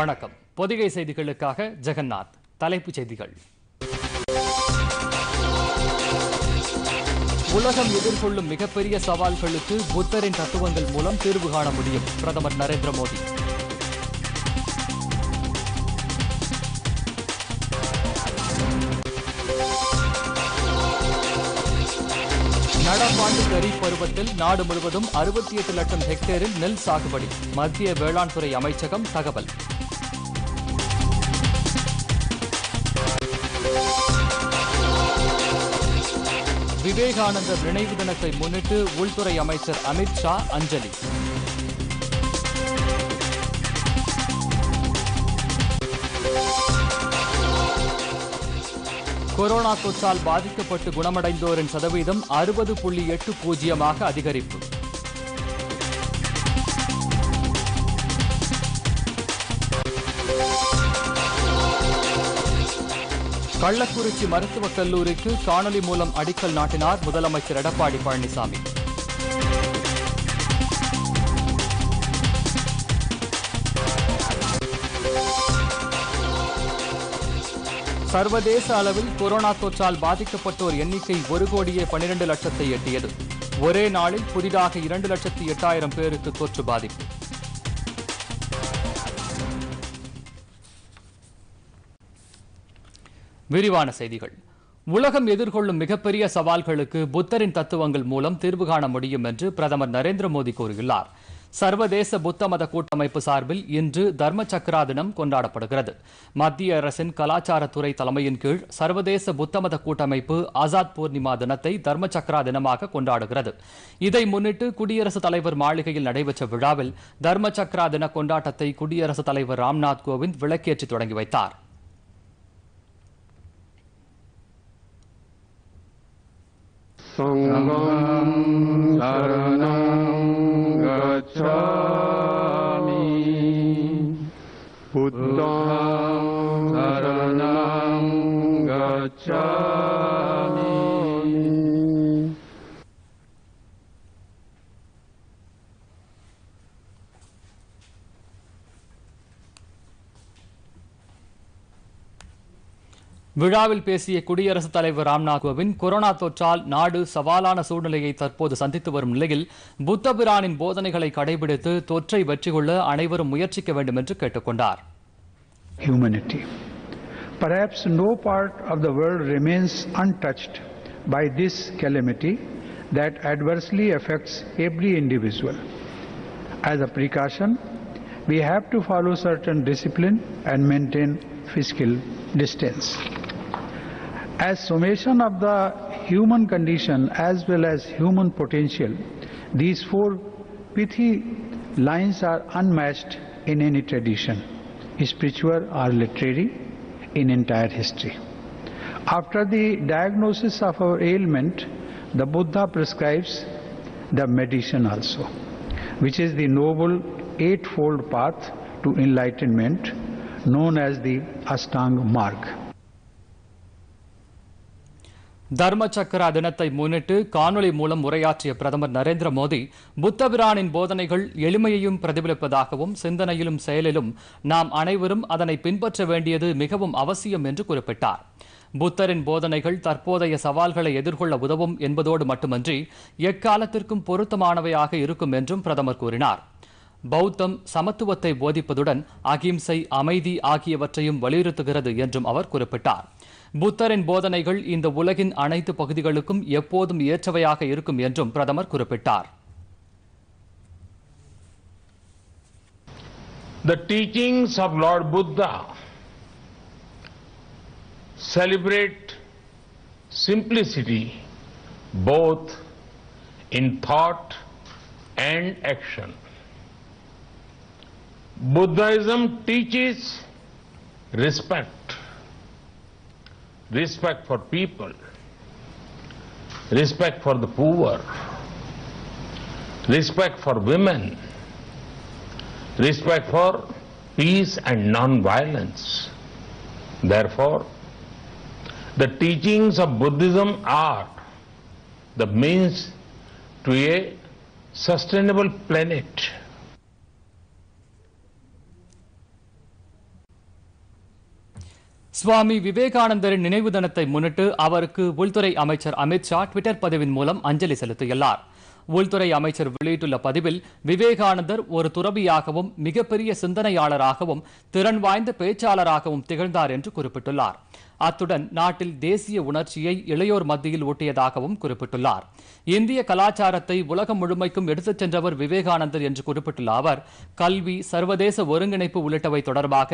வணக்கம் பொதிகை செய்திகளுக்காக ஜெகநாத் தலைப்புச் செய்திகள் உலகம் எதிர்கொள்ளும் மிகப்பெரிய சவால்களுக்கு புத்தரின் தத்துவங்கள் மூலம் தீர்வு காண முடியும் பிரதமர் நரேந்திர மோடி நடப்பாண்டு கரீப் பருவத்தில் நாடு முழுவதும் அறுபத்தி எட்டு லட்சம் ஹெக்டேரில் நெல் சாகுபடி மத்திய வேளாண் துறை அமைச்சகம் தகவல் விவேகானந்தர் நினைவு தினத்தை முன்னிட்டு உள்துறை அமைச்சர் அமித் ஷா அஞ்சலி கொரோனா தொற்றால் பாதிக்கப்பட்டு குணமடைந்தோரின் சதவீதம் அறுபது புள்ளி எட்டு பூஜ்ஜியமாக அதிகரிப்பு கள்ளக்குறிச்சி மருத்துவக் கல்லூரிக்கு காணொலி மூலம் அடிக்கல் நாட்டினார் முதலமைச்சர் எடப்பாடி பழனிசாமி சர்வதேச அளவில் கொரோனா தொற்றால் பாதிக்கப்பட்டோர் எண்ணிக்கை ஒரு கோடியே பனிரண்டு லட்சத்தை எட்டியது ஒரே நாளில் புதிதாக இரண்டு லட்சத்தி எட்டாயிரம் பேருக்கு தொற்று பாதிப்பு விரிவான செய்திகள் உலகம் எதிர்கொள்ளும் மிகப்பெரிய சவால்களுக்கு புத்தரின் தத்துவங்கள் மூலம் தீர்வு காண முடியும் என்று பிரதமர் நரேந்திர மோடி கூறியுள்ளார் சர்வதேச புத்த மத கூட்டமைப்பு சார்பில் இன்று தர்ம சக்ரா தினம் கொண்டாடப்படுகிறது மத்திய அரசின் கலாச்சாரத்துறை தலைமையின் கீழ் சர்வதேச புத்த மத கூட்டமைப்பு ஆசாத் பூர்ணிமா தினத்தை தர்ம சக்ரா தினமாக கொண்டாடுகிறது இதை முன்னிட்டு குடியரசுத் தலைவர் மாளிகையில் நடைபெற்ற விழாவில் தர்ம சக்ரா தின கொண்டாட்டத்தை குடியரசுத் தலைவர் ராம்நாத் கோவிந்த் விளக்கேற்றி தொடங்கி வைத்தாா் सङ्गं शरणं गच्छामि बुद्धं शरणं गच्छामि விழாவில் பேசிய குடியரசுத் தலைவர் ராம்நாத் கோவிந்த் கொரோனா தொற்றால் நாடு சவாலான சூழ்நிலையை தற்போது சந்தித்து வரும் நிலையில் புத்த பிரானின் போதனைகளை கடைபிடித்து தொற்றை வெற்றி கொள்ள அனைவரும் முயற்சிக்க வேண்டும் என்று கேட்டுக்கொண்டார் Humanity. Perhaps no part of the world remains untouched by this calamity that adversely affects every individual. As a precaution, we have to follow certain discipline and maintain physical distance. as summation of the human condition as well as human potential, these four pithy lines are unmatched in any tradition, spiritual or literary, in entire history. After the diagnosis of our ailment, the Buddha prescribes the medicine also, which is the noble eightfold path to enlightenment known as the Astanga Mark. தர்ம சக்கரா தினத்தை முன்னிட்டு காணொலி மூலம் உரையாற்றிய பிரதமர் நரேந்திர மோடி புத்தபிரானின் போதனைகள் எளிமையையும் பிரதிபலிப்பதாகவும் சிந்தனையிலும் செயலிலும் நாம் அனைவரும் அதனை பின்பற்ற வேண்டியது மிகவும் அவசியம் என்று குறிப்பிட்டார் புத்தரின் போதனைகள் தற்போதைய சவால்களை எதிர்கொள்ள உதவும் என்பதோடு மட்டுமன்றி எக்காலத்திற்கும் பொருத்தமானவையாக இருக்கும் என்றும் பிரதமர் கூறினார் பௌத்தம் சமத்துவத்தை போதிப்பதுடன் அகிம்சை அமைதி ஆகியவற்றையும் வலியுறுத்துகிறது என்றும் அவர் குறிப்பிட்டார் புத்தரின் போதனைகள் இந்த உலகின் அனைத்து பகுதிகளுக்கும் எப்போதும் ஏற்றவையாக இருக்கும் என்றும் பிரதமர் குறிப்பிட்டார் The teachings of Lord Buddha celebrate simplicity both in thought and action. Buddhism teaches respect respect for people, respect for the poor, respect for women, respect for peace and non-violence. Therefore, the teachings of Buddhism are the means to a sustainable planet. சுவாமி விவேகானந்தரின் நினைவு தினத்தை முன்னிட்டு அவருக்கு உள்துறை அமைச்சர் Amit Shah Twitter பதிவின் மூலம் அஞ்சலி செலுத்தியுள்ளார் உள்துறை அமைச்சர் வெளியிட்டுள்ள பதிவில் விவேகானந்தர் ஒரு துறவியாகவும் மிகப்பெரிய சிந்தனையாளராகவும் திறன் வாய்ந்த பேச்சாளராகவும் திகழ்ந்தார் என்று குறிப்பிட்டுள்ளார் அத்துடன் நாட்டில் தேசிய உணர்ச்சியை இளையோர் மத்தியில் ஊட்டியதாகவும் குறிப்பிட்டுள்ளார் இந்திய கலாச்சாரத்தை உலகம் முழுமைக்கும் எடுத்துச் சென்றவர் விவேகானந்தர் என்று குறிப்பிட்டுள்ள அவர் கல்வி சர்வதேச ஒருங்கிணைப்பு உள்ளிட்டவை தொடர்பாக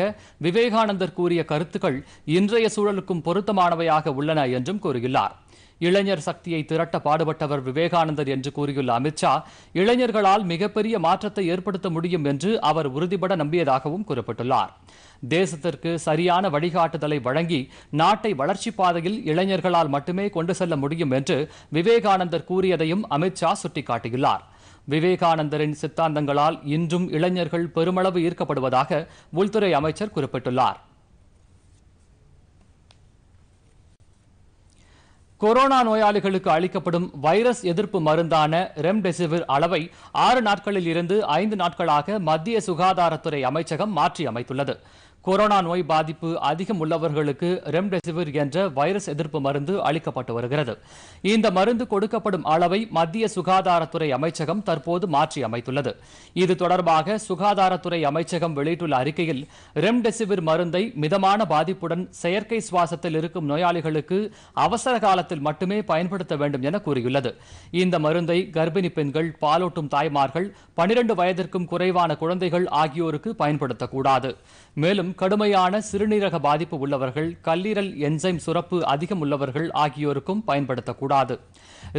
விவேகானந்தர் கூறிய கருத்துக்கள் இன்றைய சூழலுக்கும் பொருத்தமானவையாக உள்ளன என்றும் கூறியுள்ளாா் இளைஞர் சக்தியை திரட்ட பாடுபட்டவர் விவேகானந்தர் என்று கூறியுள்ள அமித்ஷா இளைஞர்களால் மிகப்பெரிய மாற்றத்தை ஏற்படுத்த முடியும் என்று அவர் உறுதிபட நம்பியதாகவும் குறிப்பிட்டுள்ளார் தேசத்திற்கு சரியான வழிகாட்டுதலை வழங்கி நாட்டை வளர்ச்சிப் பாதையில் இளைஞர்களால் மட்டுமே கொண்டு செல்ல முடியும் என்று விவேகானந்தர் கூறியதையும் அமித்ஷா சுட்டிக்காட்டியுள்ளார் விவேகானந்தரின் சித்தாந்தங்களால் இன்றும் இளைஞர்கள் பெருமளவு ஈர்க்கப்படுவதாக உள்துறை அமைச்சர் குறிப்பிட்டுள்ளார் கொரோனா நோயாளிகளுக்கு அளிக்கப்படும் வைரஸ் எதிர்ப்பு மருந்தான ரெம்டெசிவிர் அளவை ஆறு நாட்களில் இருந்து ஐந்து நாட்களாக மத்திய சுகாதாரத்துறை அமைச்சகம் மாற்றி அமைத்துள்ளது கொரோனா நோய் பாதிப்பு அதிகம் உள்ளவர்களுக்கு ரெம்டெசிவிர் என்ற வைரஸ் எதிர்ப்பு மருந்து அளிக்கப்பட்டு வருகிறது இந்த மருந்து கொடுக்கப்படும் அளவை மத்திய சுகாதாரத்துறை அமைச்சகம் தற்போது மாற்றி அமைத்துள்ளது இது தொடர்பாக சுகாதாரத்துறை அமைச்சகம் வெளியிட்டுள்ள அறிக்கையில் ரெம்டெசிவிர் மருந்தை மிதமான பாதிப்புடன் செயற்கை சுவாசத்தில் இருக்கும் நோயாளிகளுக்கு அவசர காலத்தில் மட்டுமே பயன்படுத்த வேண்டும் என கூறியுள்ளது இந்த மருந்தை கர்ப்பிணி பெண்கள் பாலூட்டும் தாய்மார்கள் பனிரண்டு வயதிற்கும் குறைவான குழந்தைகள் ஆகியோருக்கு பயன்படுத்தக்கூடாது மேலும் கடுமையான சிறுநீரக பாதிப்பு உள்ளவர்கள் கல்லீரல் என்சைம் சுரப்பு அதிகம் உள்ளவர்கள் ஆகியோருக்கும் பயன்படுத்தக்கூடாது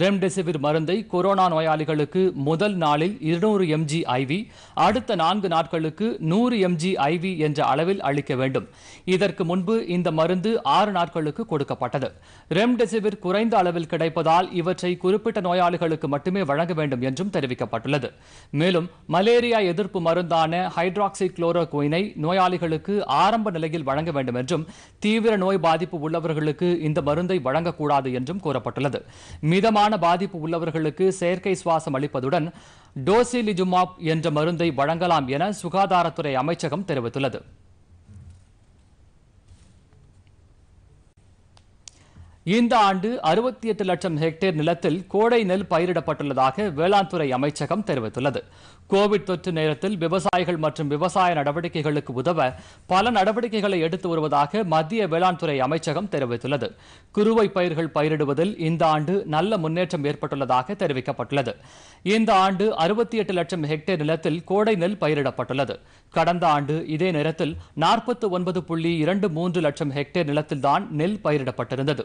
ரெம்டெசிவிர் மருந்தை கொரோனா நோயாளிகளுக்கு முதல் நாளில் இருநூறு எம்ஜி ஐவி அடுத்த நான்கு நாட்களுக்கு நூறு எம்ஜி ஐவி என்ற அளவில் அளிக்க வேண்டும் இதற்கு முன்பு இந்த மருந்து ஆறு நாட்களுக்கு கொடுக்கப்பட்டது ரெம்டெசிவிர் குறைந்த அளவில் கிடைப்பதால் இவற்றை குறிப்பிட்ட நோயாளிகளுக்கு மட்டுமே வழங்க வேண்டும் என்றும் தெரிவிக்கப்பட்டுள்ளது மேலும் மலேரியா எதிர்ப்பு மருந்தான ஹைட்ராக்சி குளோரோகுயினை நோயாளிகளுக்கு ஆரம்ப நிலையில் வழங்க வேண்டும் என்றும் தீவிர நோய் பாதிப்பு உள்ளவர்களுக்கு இந்த மருந்தை வழங்கக்கூடாது என்றும் கூறப்பட்டுள்ளது மிதமான பாதிப்பு உள்ளவர்களுக்கு செயற்கை சுவாசம் அளிப்பதுடன் டோசிலிஜுமாப் என்ற மருந்தை வழங்கலாம் என சுகாதாரத்துறை அமைச்சகம் தெரிவித்துள்ளது இந்த ஆண்டு அறுபத்தி எட்டு லட்சம் ஹெக்டேர் நிலத்தில் கோடை நெல் பயிரிடப்பட்டுள்ளதாக வேளாண் துறை அமைச்சகம் தெரிவித்துள்ளது கோவிட் தொற்று நேரத்தில் விவசாயிகள் மற்றும் விவசாய நடவடிக்கைகளுக்கு உதவ பல நடவடிக்கைகளை எடுத்து வருவதாக மத்திய வேளாண் துறை அமைச்சகம் தெரிவித்துள்ளது குறுவை பயிர்கள் பயிரிடுவதில் இந்த ஆண்டு நல்ல முன்னேற்றம் ஏற்பட்டுள்ளதாக தெரிவிக்கப்பட்டுள்ளது இந்த ஆண்டு அறுபத்தி எட்டு லட்சம் ஹெக்டேர் நிலத்தில் கோடை நெல் பயிரிடப்பட்டுள்ளது கடந்த ஆண்டு இதே நேரத்தில் நாற்பத்தி ஒன்பது புள்ளி இரண்டு மூன்று லட்சம் ஹெக்டேர் நிலத்தில்தான் நெல் பயிரிடப்பட்டிருந்தது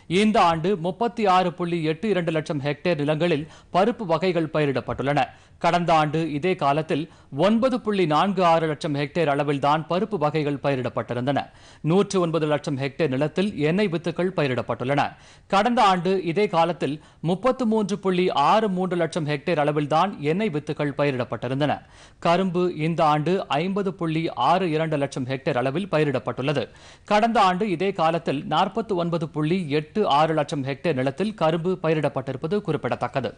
இந்த ஆண்டு முப்பத்தி ஆறு புள்ளி எட்டு இரண்டு லட்சம் ஹெக்டேர் நிலங்களில் பருப்பு வகைகள் பயிரிடப்பட்டுள்ளன கடந்த ஆண்டு இதே காலத்தில் ஒன்பது புள்ளி நான்கு ஆறு லட்சம் ஹெக்டேர் அளவில்தான் பருப்பு வகைகள் பயிரிடப்பட்டிருந்தன நூற்று ஒன்பது லட்சம் ஹெக்டேர் நிலத்தில் எண்ணெய் வித்துக்கள் பயிரிடப்பட்டுள்ளன கடந்த ஆண்டு இதே காலத்தில் முப்பத்து மூன்று புள்ளி ஆறு மூன்று லட்சம் ஹெக்டேர் அளவில்தான் எண்ணெய் வித்துக்கள் பயிரிடப்பட்டிருந்தன கரும்பு இந்த ஆண்டு ஐம்பது புள்ளி ஆறு இரண்டு லட்சம் ஹெக்டேர் அளவில் பயிரிடப்பட்டுள்ளது கடந்த ஆண்டு இதே காலத்தில் நாற்பத்தி ஒன்பது புள்ளி எட்டு புள்ளி ஆறு லட்சம் ஹெக்டேர் நிலத்தில் கரும்பு பயிரிடப்பட்டிருப்பது குறிப்பிடத்தக்கது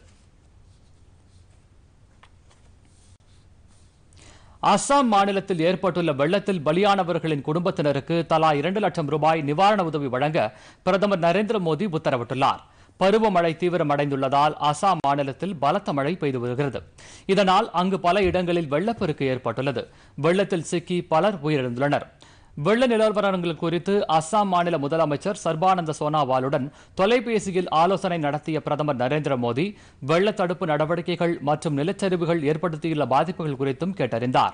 அஸ்ஸாம் மாநிலத்தில் ஏற்பட்டுள்ள வெள்ளத்தில் பலியானவர்களின் குடும்பத்தினருக்கு தலா இரண்டு லட்சம் ரூபாய் நிவாரண உதவி வழங்க பிரதமர் நரேந்திர மோடி உத்தரவிட்டுள்ளார் பருவமழை தீவிரமடைந்துள்ளதால் அசாம் மாநிலத்தில் பலத்த மழை பெய்து வருகிறது இதனால் அங்கு பல இடங்களில் வெள்ளப்பெருக்கு ஏற்பட்டுள்ளது வெள்ளத்தில் சிக்கி பலர் உயிரிழந்துள்ளனா் வெள்ள நிலவரங்கள் குறித்து அஸ்ஸாம் மாநில முதலமைச்சர் சர்பானந்த சோனாவாலுடன் தொலைபேசியில் ஆலோசனை நடத்திய பிரதமர் நரேந்திர மோடி வெள்ள தடுப்பு நடவடிக்கைகள் மற்றும் நிலச்சரிவுகள் ஏற்படுத்தியுள்ள பாதிப்புகள் குறித்தும் கேட்டறிந்தார்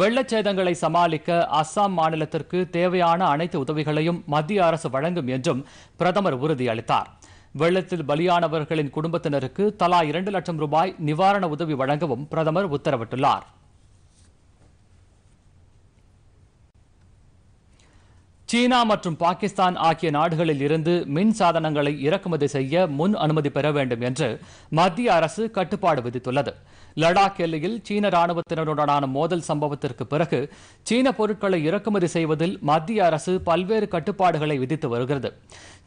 வெள்ளச் சேதங்களை சமாளிக்க அஸ்ஸாம் மாநிலத்திற்கு தேவையான அனைத்து உதவிகளையும் மத்திய அரசு வழங்கும் என்றும் பிரதமர் உறுதியளித்தார் வெள்ளத்தில் பலியானவர்களின் குடும்பத்தினருக்கு தலா இரண்டு லட்சம் ரூபாய் நிவாரண உதவி வழங்கவும் பிரதமர் உத்தரவிட்டுள்ளார் சீனா மற்றும் பாகிஸ்தான் ஆகிய நாடுகளில் இருந்து மின் சாதனங்களை இறக்குமதி செய்ய முன் அனுமதி பெற வேண்டும் என்று மத்திய அரசு கட்டுப்பாடு விதித்துள்ளது லடாக் எல்லையில் சீன ராணுவத்தினருடனான மோதல் சம்பவத்திற்கு பிறகு சீன பொருட்களை இறக்குமதி செய்வதில் மத்திய அரசு பல்வேறு கட்டுப்பாடுகளை விதித்து வருகிறது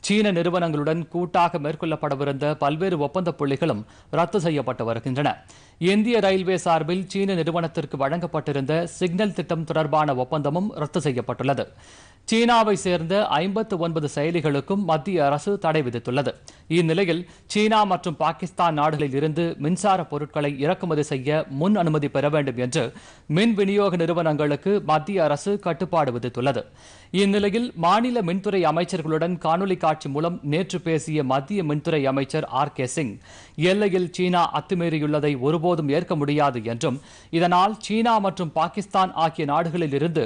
சீன நிறுவனங்களுடன் கூட்டாக மேற்கொள்ளப்படவிருந்த பல்வேறு ஒப்பந்த புள்ளிகளும் ரத்து செய்யப்பட்டு வருகின்றன இந்திய ரயில்வே சார்பில் சீன நிறுவனத்திற்கு வழங்கப்பட்டிருந்த சிக்னல் திட்டம் தொடர்பான ஒப்பந்தமும் ரத்து செய்யப்பட்டுள்ளது சீனாவை சேர்ந்த ஐம்பத்து ஒன்பது செயலிகளுக்கும் மத்திய அரசு தடை விதித்துள்ளது இந்நிலையில் சீனா மற்றும் பாகிஸ்தான் நாடுகளில் இருந்து மின்சார பொருட்களை இறக்குமதி செய்ய முன் அனுமதி பெற வேண்டும் என்று மின் விநியோக நிறுவனங்களுக்கு மத்திய அரசு கட்டுப்பாடு விதித்துள்ளது இந்நிலையில் மாநில மின்துறை அமைச்சர்களுடன் காணொலி காட்சி மூலம் நேற்று பேசிய மத்திய மின்துறை அமைச்சர் ஆர் கே சிங் எல்லையில் சீனா அத்துமீறியுள்ளதை ஒருபோதும் ஏற்க முடியாது என்றும் இதனால் சீனா மற்றும் பாகிஸ்தான் ஆகிய நாடுகளில் இருந்து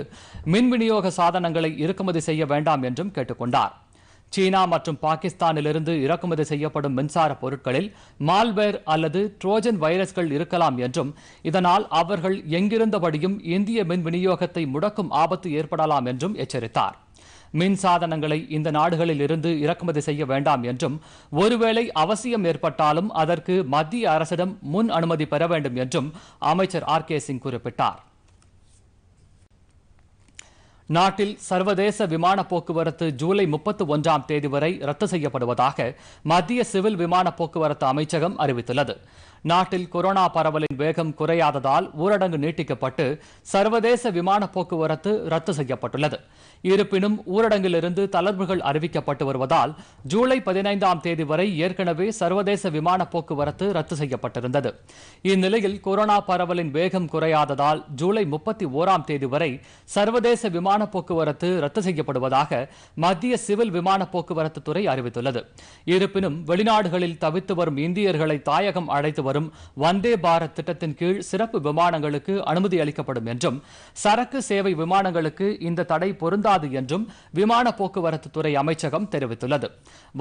மின் விநியோக சாதனங்களை இறக்குமதி செய்ய வேண்டாம் என்றும் கேட்டுக் கொண்டாா் சீனா மற்றும் பாகிஸ்தானிலிருந்து இறக்குமதி செய்யப்படும் மின்சார பொருட்களில் மால்வேர் அல்லது ட்ரோஜன் வைரஸ்கள் இருக்கலாம் என்றும் இதனால் அவர்கள் எங்கிருந்தபடியும் இந்திய மின் விநியோகத்தை முடக்கும் ஆபத்து ஏற்படலாம் என்றும் எச்சரித்தார் மின் சாதனங்களை இந்த நாடுகளில் இருந்து இறக்குமதி செய்ய வேண்டாம் என்றும் ஒருவேளை அவசியம் ஏற்பட்டாலும் அதற்கு மத்திய அரசிடம் முன் அனுமதி பெற வேண்டும் என்றும் அமைச்சர் ஆர் கே சிங் குறிப்பிட்டார் நாட்டில் சர்வதேச விமான போக்குவரத்து ஜூலை முப்பத்தி ஒன்றாம் தேதி வரை ரத்து செய்யப்படுவதாக மத்திய சிவில் விமான போக்குவரத்து அமைச்சகம் அறிவித்துள்ளது நாட்டில் கொரோனா பரவலின் வேகம் குறையாததால் ஊரடங்கு நீட்டிக்கப்பட்டு சர்வதேச விமான போக்குவரத்து ரத்து செய்யப்பட்டுள்ளது இருப்பினும் ஊரடங்கிலிருந்து தளர்வுகள் அறிவிக்கப்பட்டு வருவதால் ஜூலை பதினைந்தாம் தேதி வரை ஏற்கனவே சர்வதேச விமான போக்குவரத்து ரத்து செய்யப்பட்டிருந்தது இந்நிலையில் கொரோனா பரவலின் வேகம் குறையாததால் ஜூலை முப்பத்தி ஒராம் தேதி வரை சர்வதேச விமான போக்குவரத்து ரத்து செய்யப்படுவதாக மத்திய சிவில் விமான போக்குவரத்து துறை அறிவித்துள்ளது இருப்பினும் வெளிநாடுகளில் தவித்து வரும் இந்தியர்களை தாயகம் அழைத்து வரும் வந்தே பாரத் திட்டத்தின் கீழ் சிறப்பு விமானங்களுக்கு அனுமதி அளிக்கப்படும் என்றும் சரக்கு சேவை விமானங்களுக்கு இந்த தடை பொருந்தாது என்றும் விமான போக்குவரத்து துறை அமைச்சகம் தெரிவித்துள்ளது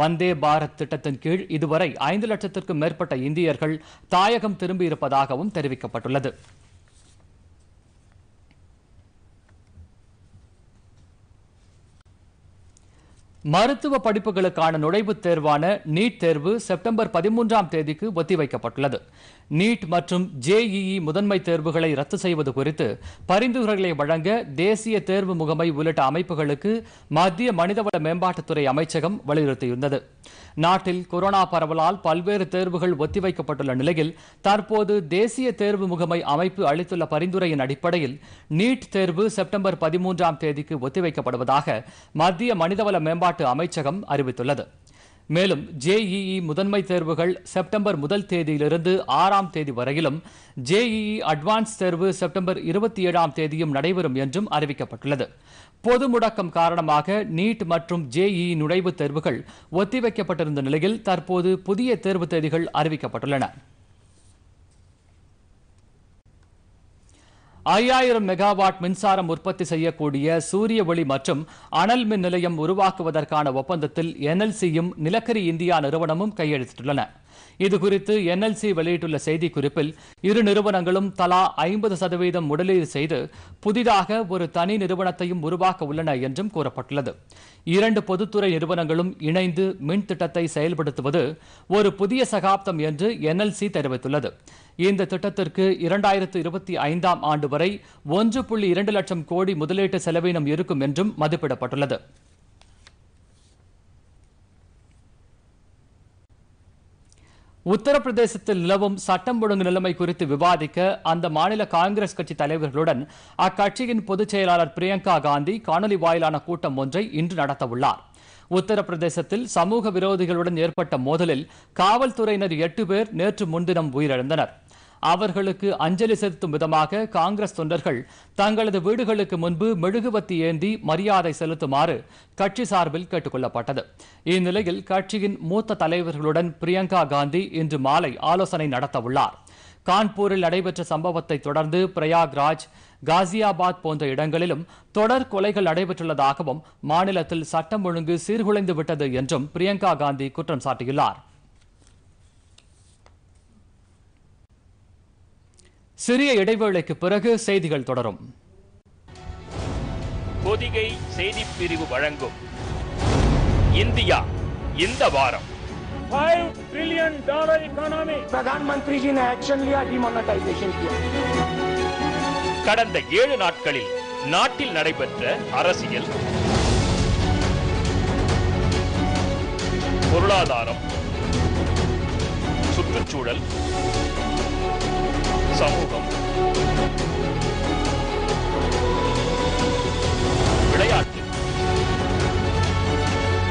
வந்தே பாரத் திட்டத்தின் கீழ் இதுவரை ஐந்து லட்சத்திற்கும் மேற்பட்ட இந்தியர்கள் தாயகம் திரும்பியிருப்பதாகவும் தெரிவிக்கப்பட்டுள்ளது மருத்துவ படிப்புகளுக்கான நுழைவுத் தேர்வான நீட் தேர்வு செப்டம்பர் பதிமூன்றாம் தேதிக்கு ஒத்திவைக்கப்பட்டுள்ளது நீட் மற்றும் ஜேஇஇ முதன்மை தேர்வுகளை ரத்து செய்வது குறித்து பரிந்துரைகளை வழங்க தேசிய தேர்வு முகமை உள்ளிட்ட அமைப்புகளுக்கு மத்திய மனிதவள மேம்பாட்டுத்துறை அமைச்சகம் வலியுறுத்தியுள்ளது நாட்டில் கொரோனா பரவலால் பல்வேறு தேர்வுகள் ஒத்திவைக்கப்பட்டுள்ள நிலையில் தற்போது தேசிய தேர்வு முகமை அமைப்பு அளித்துள்ள பரிந்துரையின் அடிப்படையில் நீட் தேர்வு செப்டம்பர் பதிமூன்றாம் தேதிக்கு ஒத்திவைக்கப்படுவதாக மத்திய மனிதவள மேம்பாட்டு அமைச்சகம் அறிவித்துள்ளது மேலும் ஜேஇஇ முதன்மை தேர்வுகள் செப்டம்பர் முதல் தேதியிலிருந்து ஆறாம் தேதி வரையிலும் ஜேஇஇ அட்வான்ஸ் தேர்வு செப்டம்பர் இருபத்தி ஏழாம் தேதியும் நடைபெறும் என்றும் அறிவிக்கப்பட்டுள்ளது பொது முடக்கம் காரணமாக நீட் மற்றும் ஜேஇஇ நுழைவுத் தேர்வுகள் ஒத்திவைக்கப்பட்டிருந்த நிலையில் தற்போது புதிய தேர்வு தேதிகள் அறிவிக்கப்பட்டுள்ளன ஐயாயிரம் மெகாவாட் மின்சாரம் உற்பத்தி செய்யக்கூடிய சூரிய ஒளி மற்றும் அனல் மின் நிலையம் உருவாக்குவதற்கான ஒப்பந்தத்தில் என்எல்சியும் நிலக்கரி இந்தியா நிறுவனமும் கையெழுத்திட்டுள்ளன இதுகுறித்து என்எல்சி வெளியிட்டுள்ள குறிப்பில் இரு நிறுவனங்களும் தலா ஐம்பது சதவீதம் முதலீடு செய்து புதிதாக ஒரு தனி நிறுவனத்தையும் உருவாக்க உள்ளன என்றும் கூறப்பட்டுள்ளது இரண்டு பொதுத்துறை நிறுவனங்களும் இணைந்து மின் திட்டத்தை செயல்படுத்துவது ஒரு புதிய சகாப்தம் என்று என்எல்சி தெரிவித்துள்ளது இந்த திட்டத்திற்கு இரண்டாயிரத்து இருபத்தி ஐந்தாம் ஆண்டு வரை ஒன்று புள்ளி இரண்டு லட்சம் கோடி முதலீட்டு செலவினம் இருக்கும் என்றும் மதிப்பிடப்பட்டுள்ளது உத்தரப்பிரதேசத்தில் நிலவும் சட்டம் ஒழுங்கு நிலைமை குறித்து விவாதிக்க அந்த மாநில காங்கிரஸ் கட்சி தலைவர்களுடன் அக்கட்சியின் பொதுச் செயலாளர் பிரியங்கா காந்தி காணொலி வாயிலான கூட்டம் ஒன்றை இன்று நடத்தவுள்ளார் உத்தரப்பிரதேசத்தில் சமூக விரோதிகளுடன் ஏற்பட்ட மோதலில் காவல்துறையினர் எட்டு பேர் நேற்று முன்தினம் உயிரிழந்தனர் அவர்களுக்கு அஞ்சலி செலுத்தும் விதமாக காங்கிரஸ் தொண்டர்கள் தங்களது வீடுகளுக்கு முன்பு மெழுகுவத்தி ஏந்தி மரியாதை செலுத்துமாறு கட்சி சார்பில் கேட்டுக் கொள்ளப்பட்டது இந்நிலையில் கட்சியின் மூத்த தலைவர்களுடன் பிரியங்கா காந்தி இன்று மாலை ஆலோசனை நடத்தவுள்ளார் கான்பூரில் நடைபெற்ற சம்பவத்தை தொடர்ந்து பிரயாக்ராஜ் காசியாபாத் போன்ற இடங்களிலும் தொடர் கொலைகள் நடைபெற்றுள்ளதாகவும் மாநிலத்தில் சட்டம் ஒழுங்கு சீர்குலைந்து விட்டது என்றும் பிரியங்கா காந்தி குற்றம் சாட்டியுள்ளார் சிறிய இடைவேளைக்கு பிறகு செய்திகள் தொடரும் பொதிகை செய்தி பிரிவு வழங்கும் இந்தியா இந்த வாரம் फाइव ट्रिलियन डॉलर इकोनॉमी प्रधानमंत्री जी கடந்த ஏழு நாட்களில் நாட்டில் நடைபெற்ற அரசியல் பொருளாதாரம் சுற்றுச்சூழல் சமூகம்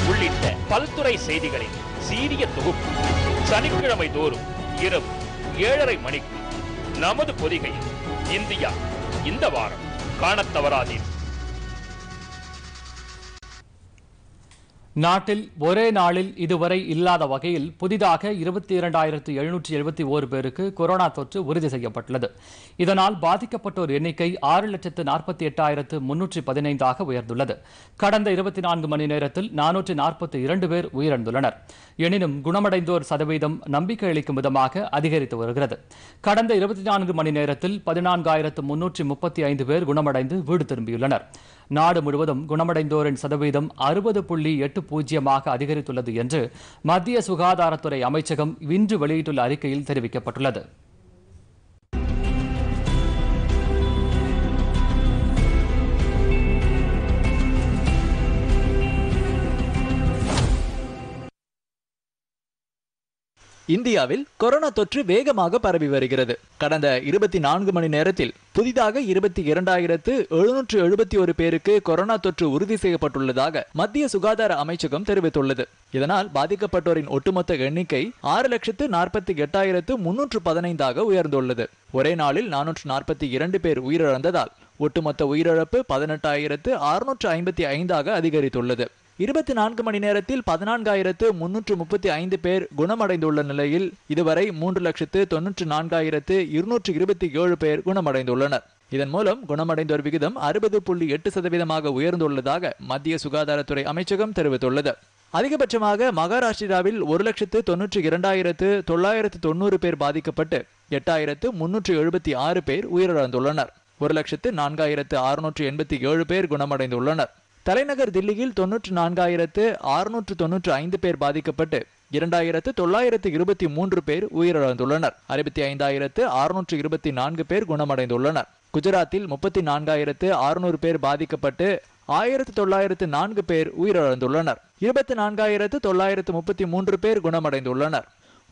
உள்ளிட்ட பல்துறை செய்திகளின் சீரிய தொகுப்பு சனிக்கிழமை தோறும் இரவு ஏழரை மணிக்கு நமது பொதிகையில் இந்தியா இந்த வாரம் காணத் நாட்டில் ஒரே நாளில் இதுவரை இல்லாத வகையில் புதிதாக இருபத்தி இரண்டாயிரத்து எழுநூற்றி எழுபத்தி ஓரு பேருக்கு கொரோனா தொற்று உறுதி செய்யப்பட்டுள்ளது இதனால் பாதிக்கப்பட்டோர் எண்ணிக்கை ஆறு லட்சத்து நாற்பத்தி எட்டாயிரத்து முன்னூற்றி பதினைந்தாக உயர்ந்துள்ளது கடந்த இருபத்தி நான்கு மணி நேரத்தில் நானூற்றி நாற்பத்தி இரண்டு பேர் உயிரிழந்துள்ளனர் எனினும் குணமடைந்தோர் சதவீதம் நம்பிக்கை அளிக்கும் விதமாக அதிகரித்து வருகிறது கடந்த இருபத்தி நான்கு மணி நேரத்தில் பதினான்காயிரத்து முன்னூற்றி முப்பத்தி ஐந்து பேர் குணமடைந்து வீடு திரும்பியுள்ளனர் நாடு முழுவதும் குணமடைந்தோரின் சதவீதம் அறுபது புள்ளி எட்டு பூஜ்ஜியமாக அதிகரித்துள்ளது என்று மத்திய சுகாதாரத்துறை அமைச்சகம் இன்று வெளியிட்டுள்ள அறிக்கையில் தெரிவிக்கப்பட்டுள்ளது இந்தியாவில் கொரோனா தொற்று வேகமாக பரவி வருகிறது கடந்த இருபத்தி நான்கு மணி நேரத்தில் புதிதாக இருபத்தி இரண்டாயிரத்து எழுநூற்று எழுபத்தி ஒரு பேருக்கு கொரோனா தொற்று உறுதி செய்யப்பட்டுள்ளதாக மத்திய சுகாதார அமைச்சகம் தெரிவித்துள்ளது இதனால் பாதிக்கப்பட்டோரின் ஒட்டுமொத்த எண்ணிக்கை ஆறு லட்சத்து நாற்பத்தி எட்டாயிரத்து முன்னூற்று பதினைந்தாக உயர்ந்துள்ளது ஒரே நாளில் நானூற்று நாற்பத்தி இரண்டு பேர் உயிரிழந்ததால் ஒட்டுமொத்த உயிரிழப்பு பதினெட்டாயிரத்து அறுநூற்று ஐம்பத்தி ஐந்தாக அதிகரித்துள்ளது இருபத்தி நான்கு மணி நேரத்தில் பதினான்காயிரத்து முன்னூற்று முப்பத்தி ஐந்து பேர் குணமடைந்துள்ள நிலையில் இதுவரை மூன்று லட்சத்து தொன்னூற்று நான்காயிரத்து இருநூற்று இருபத்தி ஏழு பேர் குணமடைந்துள்ளனர் இதன் மூலம் குணமடைந்தோர் விகிதம் அறுபது புள்ளி எட்டு சதவீதமாக உயர்ந்துள்ளதாக மத்திய சுகாதாரத்துறை அமைச்சகம் தெரிவித்துள்ளது அதிகபட்சமாக மகாராஷ்டிராவில் ஒரு லட்சத்து தொன்னூற்றி இரண்டாயிரத்து தொள்ளாயிரத்து தொண்ணூறு பேர் பாதிக்கப்பட்டு எட்டாயிரத்து முன்னூற்று எழுபத்தி ஆறு பேர் உயிரிழந்துள்ளனர் ஒரு லட்சத்து நான்காயிரத்து அறுநூற்று எண்பத்தி ஏழு பேர் குணமடைந்துள்ளனர் தலைநகர் தில்லியில் தொன்னூற்று நான்காயிரத்து அறுநூற்று தொன்னூற்று ஐந்து பேர் பாதிக்கப்பட்டு இரண்டாயிரத்து தொள்ளாயிரத்து இருபத்தி மூன்று பேர் உயிரிழந்துள்ளனர் அறுபத்தி ஐந்தாயிரத்து அறுநூற்று இருபத்தி நான்கு பேர் குணமடைந்துள்ளனர் குஜராத்தில் முப்பத்தி நான்காயிரத்து அறுநூறு பேர் பாதிக்கப்பட்டு ஆயிரத்து தொள்ளாயிரத்து நான்கு பேர் உயிரிழந்துள்ளனர் இருபத்தி நான்காயிரத்து தொள்ளாயிரத்து முப்பத்தி மூன்று பேர் குணமடைந்துள்ளனர்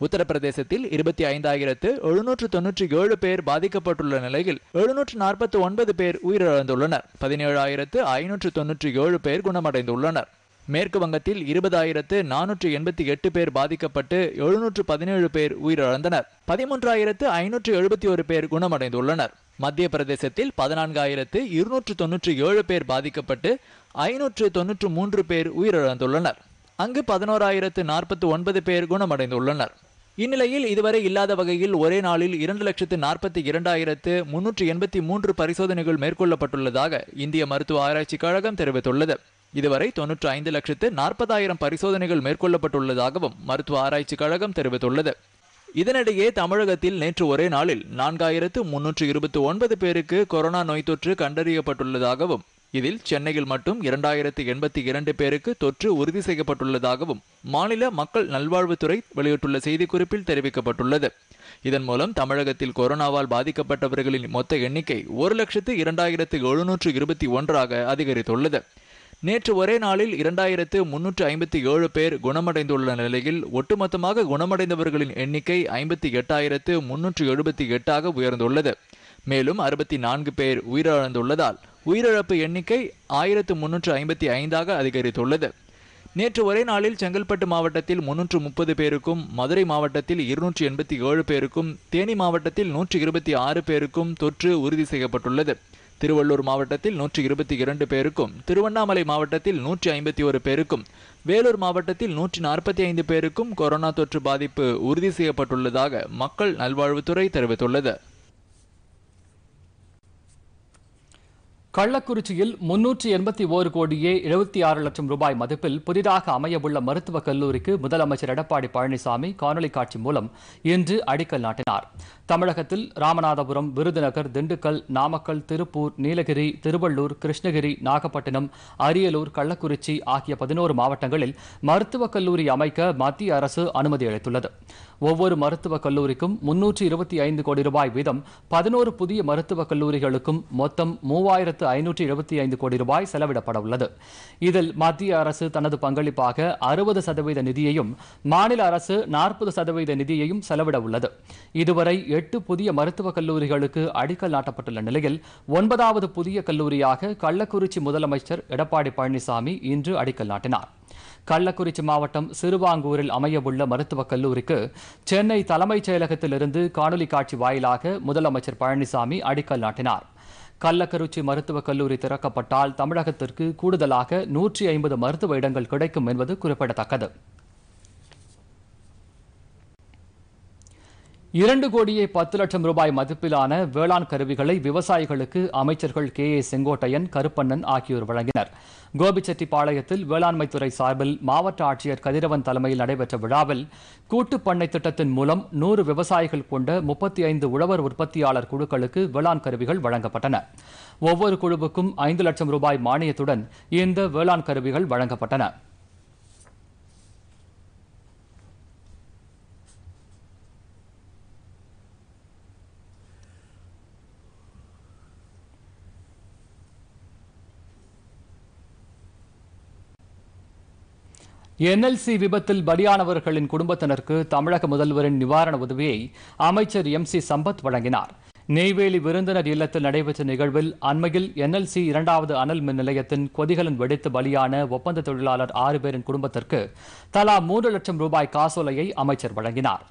உத்தரப்பிரதேசத்தில் இருபத்தி ஐந்தாயிரத்து எழுநூற்று தொன்னூற்றி ஏழு பேர் பாதிக்கப்பட்டுள்ள நிலையில் எழுநூற்று நாற்பத்தி ஒன்பது பேர் உயிரிழந்துள்ளனர் பதினேழாயிரத்து ஐநூற்று தொன்னூற்றி ஏழு பேர் குணமடைந்துள்ளனர் மேற்கு வங்கத்தில் இருபதாயிரத்து நானூற்று எண்பத்தி எட்டு பேர் பாதிக்கப்பட்டு எழுநூற்று பதினேழு பேர் உயிரிழந்தனர் பதிமூன்றாயிரத்து ஐநூற்று எழுபத்தி ஒரு பேர் குணமடைந்துள்ளனர் மத்திய பிரதேசத்தில் பதினான்காயிரத்து இருநூற்று தொன்னூற்றி ஏழு பேர் பாதிக்கப்பட்டு ஐநூற்று தொன்னூற்று மூன்று பேர் உயிரிழந்துள்ளனர் அங்கு பதினோராயிரத்து நாற்பத்தி ஒன்பது பேர் குணமடைந்துள்ளனர் இந்நிலையில் இதுவரை இல்லாத வகையில் ஒரே நாளில் இரண்டு லட்சத்து நாற்பத்தி இரண்டாயிரத்து முன்னூற்று எண்பத்தி மூன்று பரிசோதனைகள் மேற்கொள்ளப்பட்டுள்ளதாக இந்திய மருத்துவ ஆராய்ச்சி கழகம் தெரிவித்துள்ளது இதுவரை தொன்னூற்று ஐந்து லட்சத்து நாற்பதாயிரம் பரிசோதனைகள் மேற்கொள்ளப்பட்டுள்ளதாகவும் மருத்துவ ஆராய்ச்சி கழகம் தெரிவித்துள்ளது இதனிடையே தமிழகத்தில் நேற்று ஒரே நாளில் நான்காயிரத்து முன்னூற்று இருபத்தி ஒன்பது பேருக்கு கொரோனா நோய் தொற்று கண்டறியப்பட்டுள்ளதாகவும் இதில் சென்னையில் மட்டும் இரண்டாயிரத்து எண்பத்தி இரண்டு பேருக்கு தொற்று உறுதி செய்யப்பட்டுள்ளதாகவும் மாநில மக்கள் நல்வாழ்வுத்துறை வெளியிட்டுள்ள செய்திக்குறிப்பில் தெரிவிக்கப்பட்டுள்ளது இதன் மூலம் தமிழகத்தில் கொரோனாவால் பாதிக்கப்பட்டவர்களின் மொத்த எண்ணிக்கை ஒரு லட்சத்து இரண்டாயிரத்து எழுநூற்று இருபத்தி ஒன்றாக அதிகரித்துள்ளது நேற்று ஒரே நாளில் இரண்டாயிரத்து முன்னூற்று ஐம்பத்தி ஏழு பேர் குணமடைந்துள்ள நிலையில் ஒட்டுமொத்தமாக குணமடைந்தவர்களின் எண்ணிக்கை ஐம்பத்தி எட்டாயிரத்து முன்னூற்று எழுபத்தி எட்டாக உயர்ந்துள்ளது மேலும் அறுபத்தி நான்கு பேர் உயிரிழந்துள்ளதால் உயிரிழப்பு எண்ணிக்கை ஆயிரத்து முன்னூற்று ஐம்பத்தி ஐந்தாக அதிகரித்துள்ளது நேற்று ஒரே நாளில் செங்கல்பட்டு மாவட்டத்தில் முன்னூற்று முப்பது பேருக்கும் மதுரை மாவட்டத்தில் இருநூற்றி எண்பத்தி ஏழு பேருக்கும் தேனி மாவட்டத்தில் நூற்றி இருபத்தி ஆறு பேருக்கும் தொற்று உறுதி செய்யப்பட்டுள்ளது திருவள்ளூர் மாவட்டத்தில் நூற்றி இருபத்தி இரண்டு பேருக்கும் திருவண்ணாமலை மாவட்டத்தில் நூற்றி ஐம்பத்தி ஒரு பேருக்கும் வேலூர் மாவட்டத்தில் நூற்றி நாற்பத்தி ஐந்து பேருக்கும் கொரோனா தொற்று பாதிப்பு உறுதி செய்யப்பட்டுள்ளதாக மக்கள் நல்வாழ்வுத்துறை தெரிவித்துள்ளது கள்ளக்குறிச்சியில் முன்னூற்றி எண்பத்தி ஓரு கோடியே எழுபத்தி ஆறு லட்சம் ரூபாய் மதிப்பில் புதிதாக அமையவுள்ள மருத்துவக் கல்லூரிக்கு முதலமைச்சர் எடப்பாடி பழனிசாமி காணொலி காட்சி மூலம் இன்று அடிக்கல் நாட்டினார் தமிழகத்தில் ராமநாதபுரம் விருதுநகர் திண்டுக்கல் நாமக்கல் திருப்பூர் நீலகிரி திருவள்ளூர் கிருஷ்ணகிரி நாகப்பட்டினம் அரியலூர் கள்ளக்குறிச்சி ஆகிய பதினோரு மாவட்டங்களில் மருத்துவக் கல்லூரி அமைக்க மத்திய அரசு அனுமதி அளித்துள்ளது ஒவ்வொரு மருத்துவக் கல்லூரிக்கும் முன்னூற்றி இருபத்தி ஐந்து கோடி ரூபாய் வீதம் பதினோரு புதிய மருத்துவக் கல்லூரிகளுக்கும் மொத்தம் மூவாயிரத்து ஐநூற்றி எழுபத்தி ஐந்து கோடி ரூபாய் செலவிடப்பட உள்ளது இதில் மத்திய அரசு தனது பங்களிப்பாக அறுபது சதவீத நிதியையும் மாநில அரசு நாற்பது சதவீத நிதியையும் செலவிட உள்ளது இதுவரை எட்டு புதிய மருத்துவக் கல்லூரிகளுக்கு அடிக்கல் நாட்டப்பட்டுள்ள நிலையில் ஒன்பதாவது புதிய கல்லூரியாக கள்ளக்குறிச்சி முதலமைச்சர் எடப்பாடி பழனிசாமி இன்று அடிக்கல் நாட்டினார் கள்ளக்குறிச்சி மாவட்டம் சிறுவாங்கூரில் அமையவுள்ள மருத்துவக் கல்லூரிக்கு சென்னை தலைமைச் செயலகத்திலிருந்து காணொலி காட்சி வாயிலாக முதலமைச்சர் பழனிசாமி அடிக்கல் நாட்டினார் கள்ளக்குறிச்சி மருத்துவக் கல்லூரி திறக்கப்பட்டால் தமிழகத்திற்கு கூடுதலாக நூற்றி ஐம்பது மருத்துவ இடங்கள் கிடைக்கும் என்பது குறிப்பிடத்தக்கது இரண்டு கோடியே பத்து லட்சம் ரூபாய் மதிப்பிலான வேளாண் கருவிகளை விவசாயிகளுக்கு அமைச்சர்கள் கே ஏ செங்கோட்டையன் கருப்பண்ணன் ஆகியோர் வழங்கினர் கோபிச்செட்டிப்பாளையத்தில் வேளாண்மைத்துறை சார்பில் மாவட்ட ஆட்சியர் கதிரவன் தலைமையில் நடைபெற்ற விழாவில் கூட்டு பண்ணை திட்டத்தின் மூலம் நூறு விவசாயிகள் கொண்ட முப்பத்தி ஐந்து உழவர் உற்பத்தியாளர் குழுக்களுக்கு வேளாண் கருவிகள் வழங்கப்பட்டன ஒவ்வொரு குழுவுக்கும் ஐந்து லட்சம் ரூபாய் மானியத்துடன் இந்த வேளாண் கருவிகள் வழங்கப்பட்டன என்எல்சி விபத்தில் பலியானவர்களின் குடும்பத்தினருக்கு தமிழக முதல்வரின் நிவாரண உதவியை அமைச்சர் எம் சி சம்பத் வழங்கினார் நெய்வேலி விருந்தினர் இல்லத்தில் நடைபெற்ற நிகழ்வில் அண்மையில் என்எல்சி இரண்டாவது அனல் மின் நிலையத்தின் கொதிகலன் வெடித்து பலியான ஒப்பந்த தொழிலாளர் ஆறு பேரின் குடும்பத்திற்கு தலா மூன்று லட்சம் ரூபாய் காசோலையை அமைச்சர் வழங்கினார்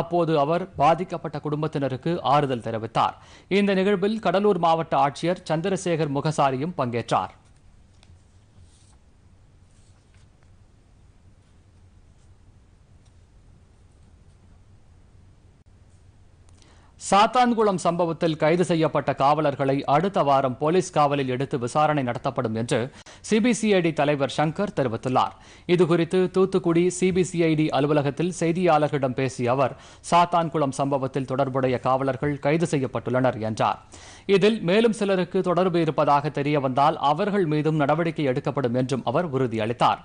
அப்போது அவர் பாதிக்கப்பட்ட குடும்பத்தினருக்கு ஆறுதல் தெரிவித்தார் இந்த நிகழ்வில் கடலூர் மாவட்ட ஆட்சியர் சந்திரசேகர் முகசாரியும் பங்கேற்றார் சாத்தான்குளம் சம்பவத்தில் கைது செய்யப்பட்ட காவலர்களை அடுத்த வாரம் போலீஸ் காவலில் எடுத்து விசாரணை நடத்தப்படும் என்று சிபிசிஐடி தலைவர் சங்கர் தெரிவித்துள்ளார் இதுகுறித்து தூத்துக்குடி சிபிசிஐடி அலுவலகத்தில் செய்தியாளர்களிடம் பேசிய அவர் சாத்தான்குளம் சம்பவத்தில் தொடர்புடைய காவலர்கள் கைது செய்யப்பட்டுள்ளனர் என்றார் இதில் மேலும் சிலருக்கு தொடர்பு இருப்பதாக தெரியவந்தால் அவர்கள் மீதும் நடவடிக்கை எடுக்கப்படும் என்றும் அவர் உறுதியளித்தார்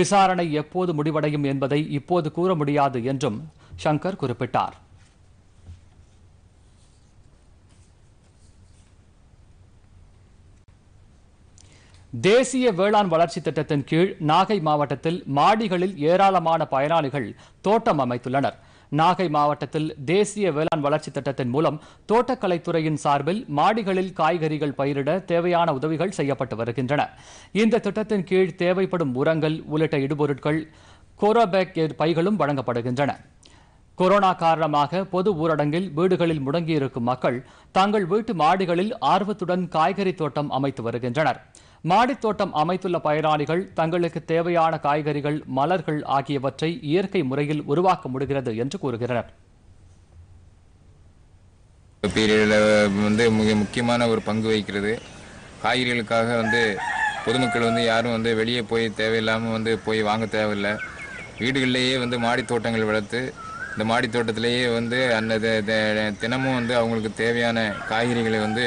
விசாரணை எப்போது முடிவடையும் என்பதை இப்போது கூற முடியாது என்றும் சங்கர் குறிப்பிட்டார் தேசிய வேளாண் வளர்ச்சி திட்டத்தின் கீழ் நாகை மாவட்டத்தில் மாடிகளில் ஏராளமான பயனாளிகள் தோட்டம் அமைத்துள்ளனர் நாகை மாவட்டத்தில் தேசிய வேளாண் வளர்ச்சி திட்டத்தின் மூலம் தோட்டக்கலைத்துறையின் சார்பில் மாடிகளில் காய்கறிகள் பயிரிட தேவையான உதவிகள் செய்யப்பட்டு வருகின்றன இந்த திட்டத்தின் கீழ் தேவைப்படும் உரங்கள் உள்ளிட்ட இடுபொருட்கள் கோரோபேக் பைகளும் வழங்கப்படுகின்றன கொரோனா காரணமாக பொது ஊரடங்கில் வீடுகளில் முடங்கியிருக்கும் மக்கள் தங்கள் வீட்டு மாடிகளில் ஆர்வத்துடன் காய்கறி தோட்டம் அமைத்து வருகின்றனர் மாடித்தோட்டம் அமைத்துள்ள பயனாளிகள் தங்களுக்கு தேவையான காய்கறிகள் மலர்கள் ஆகியவற்றை இயற்கை முறையில் உருவாக்க முடிகிறது என்று கூறுகிறனர் பீரியடில் வந்து மிக முக்கியமான ஒரு பங்கு வகிக்கிறது காய்கறிகளுக்காக வந்து பொதுமக்கள் வந்து யாரும் வந்து வெளியே போய் தேவையில்லாமல் வந்து போய் வாங்க தேவையில்லை வீடுகளிலேயே வந்து மாடி தோட்டங்கள் வளர்த்து இந்த மாடி தோட்டத்திலேயே வந்து அந்த தினமும் வந்து அவங்களுக்கு தேவையான காய்கறிகளை வந்து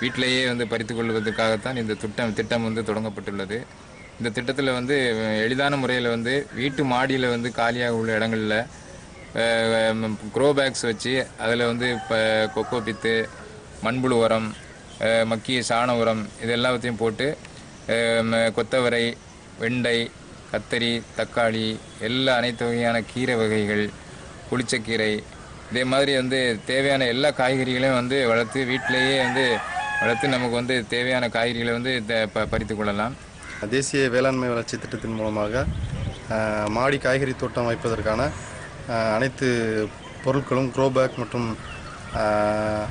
வீட்டிலேயே வந்து பறித்து கொள்வதற்காகத்தான் இந்த திட்டம் திட்டம் வந்து தொடங்கப்பட்டுள்ளது இந்த திட்டத்தில் வந்து எளிதான முறையில் வந்து வீட்டு மாடியில் வந்து காலியாக உள்ள இடங்களில் க்ரோ பேக்ஸ் வச்சு அதில் வந்து இப்போ கொக்கோ பித்து மண்புழு உரம் மக்கிய சாண உரம் இது எல்லாத்தையும் போட்டு கொத்தவரை வெண்டை கத்தரி தக்காளி எல்லா அனைத்து வகையான கீரை வகைகள் புளிச்சக்கீரை இதே மாதிரி வந்து தேவையான எல்லா காய்கறிகளையும் வந்து வளர்த்து வீட்டிலேயே வந்து வளர்த்து நமக்கு வந்து தேவையான காய்கறிகளை வந்து பறித்து கொள்ளலாம் தேசிய வேளாண்மை வளர்ச்சி திட்டத்தின் மூலமாக மாடி காய்கறி தோட்டம் வைப்பதற்கான அனைத்து பொருட்களும் குரோபேக் மற்றும்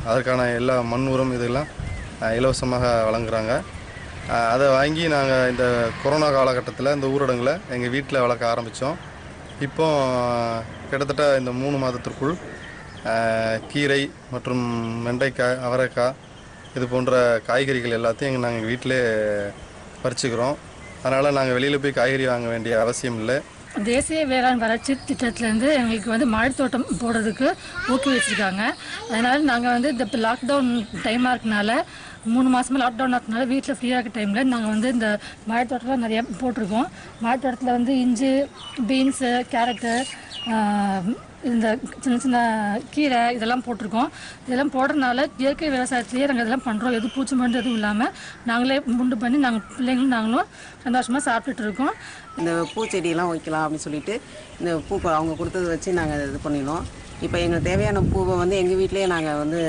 அதற்கான எல்லா மண் உரம் இதெல்லாம் இலவசமாக வழங்குகிறாங்க அதை வாங்கி நாங்கள் இந்த கொரோனா காலகட்டத்தில் இந்த ஊரடங்கில் எங்கள் வீட்டில் வளர்க்க ஆரம்பித்தோம் இப்போ கிட்டத்தட்ட இந்த மூணு மாதத்திற்குள் கீரை மற்றும் வெண்டைக்காய் அவரைக்காய் இது போன்ற காய்கறிகள் எல்லாத்தையும் எங்கள் நாங்கள் வீட்டிலே பறிச்சுக்கிறோம் அதனால் நாங்கள் வெளியில் போய் காய்கறி வாங்க வேண்டிய அவசியம் இல்லை தேசிய வேளாண் வளர்ச்சி திட்டத்திலேருந்து எங்களுக்கு வந்து மாடித்தோட்டம் போடுறதுக்கு ஊக்குவிச்சிருக்காங்க அதனால் நாங்கள் வந்து இந்த இப்போ லாக்டவுன் டைமாக இருக்கனால மூணு மாதமாக லாக்டவுன் ஆகிறதுனால வீட்டில் ஃப்ரீயாக இருக்க டைமில் நாங்கள் வந்து இந்த தோட்டம்லாம் நிறையா போட்டிருக்கோம் தோட்டத்தில் வந்து இஞ்சி பீன்ஸு கேரட்டு இந்த சின்ன சின்ன கீரை இதெல்லாம் போட்டிருக்கோம் இதெல்லாம் போடுறதுனால இயற்கை விவசாயத்திலேயே நாங்கள் இதெல்லாம் பண்ணுறோம் எது பூச்சி மருந்து எதுவும் இல்லாமல் நாங்களே முண்டு பண்ணி நாங்கள் பிள்ளைங்களும் நாங்களும் சந்தோஷமாக சாப்பிட்டுட்டு இருக்கோம் இந்த பூச்செடியெல்லாம் வைக்கலாம் அப்படின்னு சொல்லிட்டு இந்த பூ அவங்க கொடுத்தது வச்சு நாங்கள் இது பண்ணிடுவோம் இப்போ எங்களுக்கு தேவையான பூவை வந்து எங்கள் வீட்டிலேயே நாங்கள் வந்து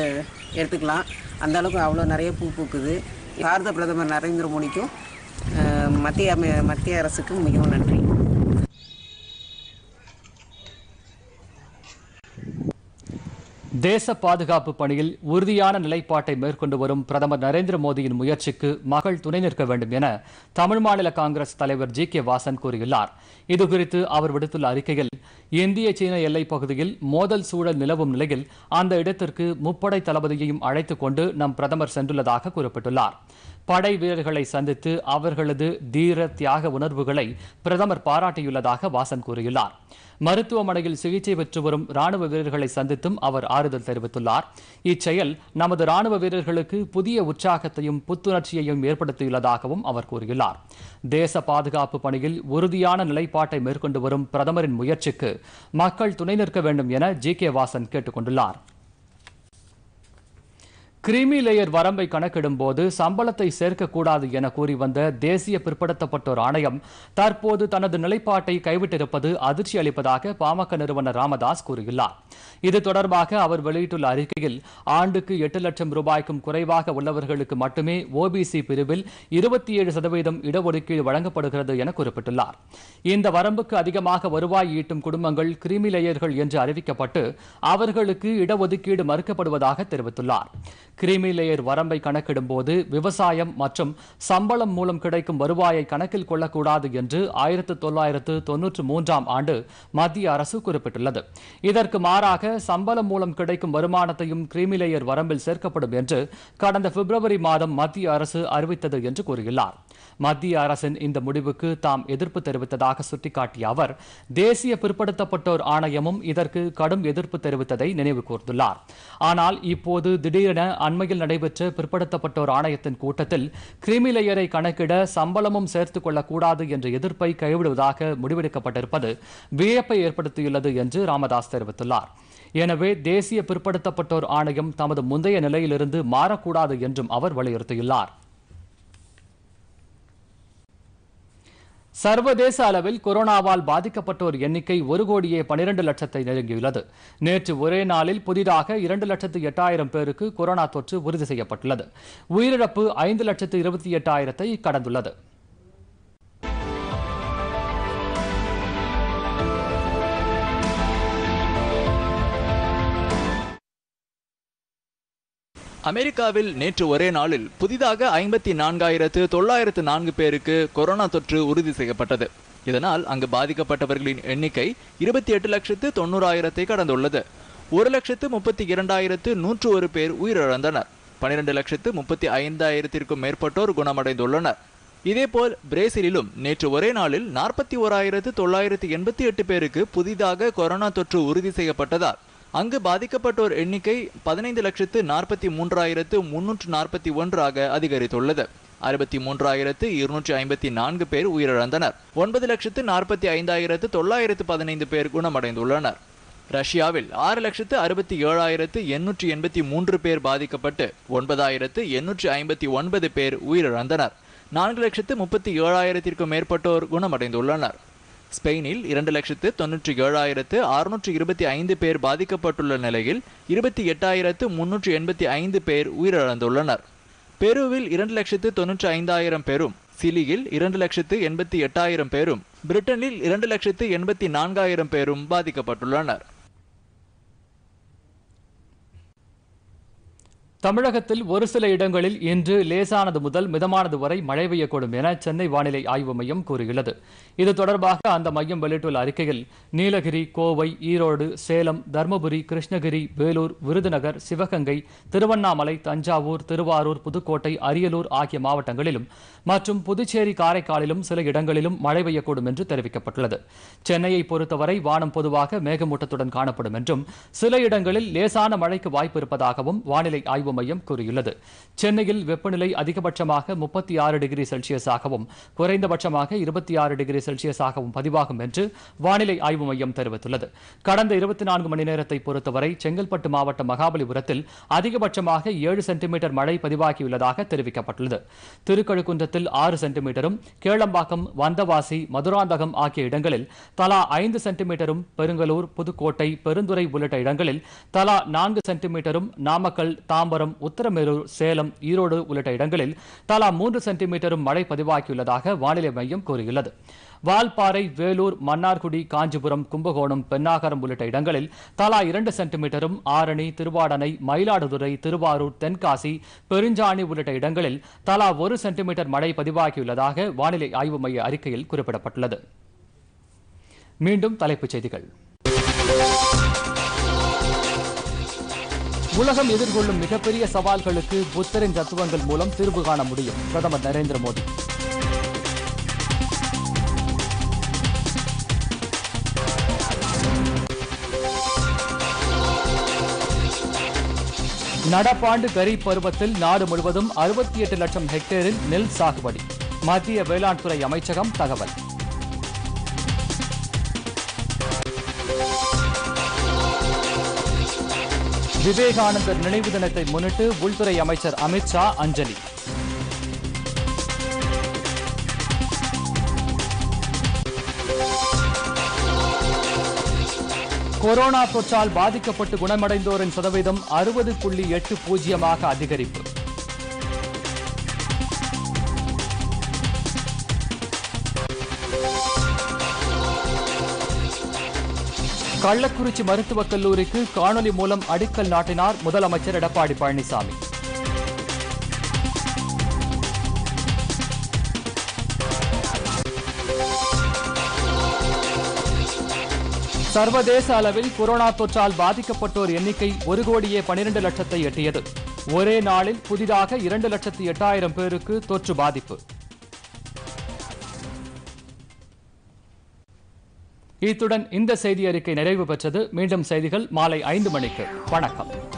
எடுத்துக்கலாம் அந்த அளவுக்கு அவ்வளோ நிறைய பூ பூக்குது பாரத பிரதமர் நரேந்திர மோடிக்கும் மத்திய மத்திய அரசுக்கும் மிகவும் நன்றி தேச பாதுகாப்பு பணியில் உறுதியான நிலைப்பாட்டை மேற்கொண்டு வரும் பிரதமர் நரேந்திர மோடியின் முயற்சிக்கு மக்கள் துணை நிற்க வேண்டும் என தமிழ் மாநில காங்கிரஸ் தலைவர் ஜி கே வாசன் கூறியுள்ளார் இதுகுறித்து அவர் விடுத்துள்ள அறிக்கையில் இந்திய சீன எல்லைப் பகுதியில் மோதல் சூழல் நிலவும் நிலையில் அந்த இடத்திற்கு முப்படை தளபதியையும் அழைத்துக் கொண்டு நம் பிரதமர் சென்றுள்ளதாக குறிப்பிட்டுள்ளார் படை வீரர்களை சந்தித்து அவர்களது தீர தியாக உணர்வுகளை பிரதமர் பாராட்டியுள்ளதாக வாசன் கூறியுள்ளார் மருத்துவமனையில் சிகிச்சை பெற்று வரும் ராணுவ வீரர்களை சந்தித்தும் அவர் ஆறுதல் தெரிவித்துள்ளார் இச்செயல் நமது ராணுவ வீரர்களுக்கு புதிய உற்சாகத்தையும் புத்துணர்ச்சியையும் ஏற்படுத்தியுள்ளதாகவும் அவர் கூறியுள்ளார் தேச பாதுகாப்பு பணியில் உறுதியான நிலைப்பாட்டை மேற்கொண்டு வரும் பிரதமரின் முயற்சிக்கு மக்கள் துணை நிற்க வேண்டும் என ஜி கே வாசன் கேட்டுக் கிரிமி லேயர் வரம்பை கணக்கிடும் போது சம்பளத்தை சேர்க்கக்கூடாது என கூறி வந்த தேசிய பிற்படுத்தப்பட்டோர் ஆணையம் தற்போது தனது நிலைப்பாட்டை கைவிட்டிருப்பது அதிர்ச்சி அளிப்பதாக பாமக நிறுவனர் ராமதாஸ் கூறியுள்ளார் இது தொடர்பாக அவர் வெளியிட்டுள்ள அறிக்கையில் ஆண்டுக்கு எட்டு லட்சம் ரூபாய்க்கும் குறைவாக உள்ளவர்களுக்கு மட்டுமே ஓபிசி பிரிவில் இருபத்தி ஏழு சதவீதம் இடஒதுக்கீடு வழங்கப்படுகிறது என குறிப்பிட்டுள்ளார் இந்த வரம்புக்கு அதிகமாக வருவாய் ஈட்டும் குடும்பங்கள் கிரிமி லேயர்கள் என்று அறிவிக்கப்பட்டு அவர்களுக்கு இடஒதுக்கீடு மறுக்கப்படுவதாக தெரிவித்துள்ளார் கிரிமிலேயர் லேயர் வரம்பை கணக்கிடும்போது விவசாயம் மற்றும் சம்பளம் மூலம் கிடைக்கும் வருவாயை கணக்கில் கொள்ளக்கூடாது என்று ஆயிரத்து தொள்ளாயிரத்து தொன்னூற்று மூன்றாம் ஆண்டு மத்திய அரசு குறிப்பிட்டுள்ளது இதற்கு மாறாக சம்பளம் மூலம் கிடைக்கும் வருமானத்தையும் கிரிமிலேயர் லேயர் வரம்பில் சேர்க்கப்படும் என்று கடந்த பிப்ரவரி மாதம் மத்திய அரசு அறிவித்தது என்று கூறியுள்ளாா் மத்திய அரசின் இந்த முடிவுக்கு தாம் எதிர்ப்பு தெரிவித்ததாக சுட்டிக்காட்டிய அவர் தேசிய பிற்படுத்தப்பட்டோர் ஆணையமும் இதற்கு கடும் எதிர்ப்பு தெரிவித்ததை நினைவு கூர்ந்துள்ளார் ஆனால் இப்போது திடீரென அண்மையில் நடைபெற்ற பிற்படுத்தப்பட்டோர் ஆணையத்தின் கூட்டத்தில் கிரிமிலேயரை கணக்கிட சம்பளமும் சேர்த்துக் கொள்ளக்கூடாது என்ற எதிர்ப்பை கைவிடுவதாக முடிவெடுக்கப்பட்டிருப்பது வியப்பை ஏற்படுத்தியுள்ளது என்று ராமதாஸ் தெரிவித்துள்ளார் எனவே தேசிய பிற்படுத்தப்பட்டோர் ஆணையம் தமது முந்தைய நிலையிலிருந்து மாறக்கூடாது என்றும் அவர் வலியுறுத்தியுள்ளார் சர்வதேச அளவில் கொரோனாவால் பாதிக்கப்பட்டோர் எண்ணிக்கை ஒரு கோடியே பனிரெண்டு லட்சத்தை நெருங்கியுள்ளது நேற்று ஒரே நாளில் புதிதாக இரண்டு லட்சத்து எட்டாயிரம் பேருக்கு கொரோனா தொற்று உறுதி செய்யப்பட்டுள்ளது உயிரிழப்பு ஐந்து லட்சத்து இருபத்தி எட்டாயிரத்தை கடந்துள்ளது அமெரிக்காவில் நேற்று ஒரே நாளில் புதிதாக ஐம்பத்தி நான்காயிரத்து தொள்ளாயிரத்து நான்கு பேருக்கு கொரோனா தொற்று உறுதி செய்யப்பட்டது இதனால் அங்கு பாதிக்கப்பட்டவர்களின் எண்ணிக்கை இருபத்தி எட்டு லட்சத்து தொண்ணூறாயிரத்தை கடந்துள்ளது ஒரு லட்சத்து முப்பத்தி இரண்டாயிரத்து நூற்று ஒரு பேர் உயிரிழந்தனர் பனிரெண்டு லட்சத்து முப்பத்தி ஐந்தாயிரத்திற்கும் மேற்பட்டோர் குணமடைந்துள்ளனர் இதேபோல் பிரேசிலிலும் நேற்று ஒரே நாளில் நாற்பத்தி ஓராயிரத்து தொள்ளாயிரத்து எண்பத்தி எட்டு பேருக்கு புதிதாக கொரோனா தொற்று உறுதி செய்யப்பட்டதால் அங்கு பாதிக்கப்பட்டோர் எண்ணிக்கை பதினைந்து லட்சத்து நாற்பத்தி மூன்றாயிரத்து முன்னூற்று நாற்பத்தி ஒன்றாக அதிகரித்துள்ளது அறுபத்தி மூன்றாயிரத்து இருநூற்றி ஐம்பத்தி நான்கு பேர் உயிரிழந்தனர் ஒன்பது லட்சத்து நாற்பத்தி ஐந்தாயிரத்து தொள்ளாயிரத்து பதினைந்து பேர் குணமடைந்துள்ளனர் ரஷ்யாவில் ஆறு லட்சத்து அறுபத்தி ஏழாயிரத்து எண்ணூற்றி எண்பத்தி மூன்று பேர் பாதிக்கப்பட்டு ஒன்பதாயிரத்து எண்ணூற்றி ஐம்பத்தி ஒன்பது பேர் உயிரிழந்தனர் நான்கு லட்சத்து முப்பத்தி ஏழாயிரத்திற்கும் மேற்பட்டோர் குணமடைந்துள்ளனர் ஸ்பெயினில் இரண்டு லட்சத்து தொன்னூற்றி ஏழாயிரத்து அறுநூற்றி இருபத்தி ஐந்து பேர் பாதிக்கப்பட்டுள்ள நிலையில் இருபத்தி எட்டாயிரத்து முன்னூற்றி எண்பத்தி ஐந்து பேர் உயிரிழந்துள்ளனர் பெருவில் இரண்டு லட்சத்து தொன்னூற்றி ஐந்தாயிரம் பேரும் சிலியில் இரண்டு லட்சத்து எண்பத்தி எட்டாயிரம் பேரும் பிரிட்டனில் இரண்டு லட்சத்து எண்பத்தி நான்காயிரம் பேரும் பாதிக்கப்பட்டுள்ளனர் தமிழகத்தில் ஒரு சில இடங்களில் இன்று லேசானது முதல் மிதமானது வரை மழை பெய்யக்கூடும் என சென்னை வானிலை ஆய்வு மையம் கூறியுள்ளது இது தொடர்பாக அந்த மையம் வெளியிட்டுள்ள அறிக்கையில் நீலகிரி கோவை ஈரோடு சேலம் தருமபுரி கிருஷ்ணகிரி வேலூர் விருதுநகர் சிவகங்கை திருவண்ணாமலை தஞ்சாவூர் திருவாரூர் புதுக்கோட்டை அரியலூர் ஆகிய மாவட்டங்களிலும் மற்றும் புதுச்சேரி காரைக்காலிலும் சில இடங்களிலும் மழை பெய்யக்கூடும் என்று தெரிவிக்கப்பட்டுள்ளது சென்னையை பொறுத்தவரை வானம் பொதுவாக மேகமூட்டத்துடன் காணப்படும் என்றும் சில இடங்களில் லேசான மழைக்கு வாய்ப்பு இருப்பதாகவும் வானிலை ஆய்வு மையம் கூறியுள்ளது சென்னையில் வெப்பநிலை அதிகபட்சமாக முப்பத்தி ஆறு டிகிரி செல்சியஸாகவும் குறைந்தபட்சமாக இருபத்தி ஆறு டிகிரி செல்சியஸாகவும் பதிவாகும் என்று வானிலை ஆய்வு மையம் தெரிவித்துள்ளது கடந்த இருபத்தி நான்கு மணி நேரத்தை பொறுத்தவரை செங்கல்பட்டு மாவட்டம் மகாபலிபுரத்தில் அதிகபட்சமாக ஏழு சென்டிமீட்டர் மழை பதிவாகியுள்ளதாக தெரிவிக்கப்பட்டுள்ளது திருக்கழுக்குன்றத்தில் மாவட்டத்தில் ஆறு சென்டிமீட்டரும் கேளம்பாக்கம் வந்தவாசி மதுராந்தகம் ஆகிய இடங்களில் தலா ஐந்து சென்டிமீட்டரும் பெருங்கலூர் புதுக்கோட்டை பெருந்துறை உள்ளிட்ட இடங்களில் தலா நான்கு சென்டிமீட்டரும் நாமக்கல் தாம்பரம் உத்தரமேரூர் சேலம் ஈரோடு உள்ளிட்ட இடங்களில் தலா மூன்று சென்டிமீட்டரும் மழை பதிவாகியுள்ளதாக வானிலை மையம் கூறியுள்ளது வால்பாறை வேலூர் மன்னார்குடி காஞ்சிபுரம் கும்பகோணம் பெண்ணாகரம் உள்ளிட்ட இடங்களில் தலா இரண்டு சென்டிமீட்டரும் ஆரணி திருவாடனை மயிலாடுதுறை திருவாரூர் தென்காசி பெருஞ்சாணி உள்ளிட்ட இடங்களில் தலா ஒரு சென்டிமீட்டர் மழை பதிவாகியுள்ளதாக வானிலை ஆய்வு மைய அறிக்கையில் குறிப்பிடப்பட்டுள்ளது மீண்டும் தலைப்புச் செய்திகள் உலகம் எதிர்கொள்ளும் மிகப்பெரிய சவால்களுக்கு புத்தரின் தத்துவங்கள் மூலம் தீர்வு காண முடியும் பிரதமர் நரேந்திர மோடி நடப்பாண்டு கரீப் பருவத்தில் நாடு முழுவதும் அறுபத்தி எட்டு லட்சம் ஹெக்டேரில் நெல் சாகுபடி மத்திய வேளாண் துறை அமைச்சகம் தகவல் விவேகானந்தர் நினைவு தினத்தை முன்னிட்டு உள்துறை அமைச்சர் அமித்ஷா அஞ்சலி கொரோனா தொற்றால் பாதிக்கப்பட்டு குணமடைந்தோரின் சதவீதம் அறுபது புள்ளி எட்டு பூஜ்ஜியமாக அதிகரிப்பு கள்ளக்குறிச்சி மருத்துவக் கல்லூரிக்கு காணொலி மூலம் அடிக்கல் நாட்டினார் முதலமைச்சர் எடப்பாடி பழனிசாமி சர்வதேச அளவில் கொரோனா தொற்றால் பாதிக்கப்பட்டோர் எண்ணிக்கை ஒரு கோடியே பனிரண்டு லட்சத்தை எட்டியது ஒரே நாளில் புதிதாக இரண்டு லட்சத்து எட்டாயிரம் பேருக்கு தொற்று பாதிப்பு இத்துடன் இந்த செய்தி அறிக்கை நிறைவு பெற்றது மீண்டும் செய்திகள் மாலை ஐந்து மணிக்கு வணக்கம்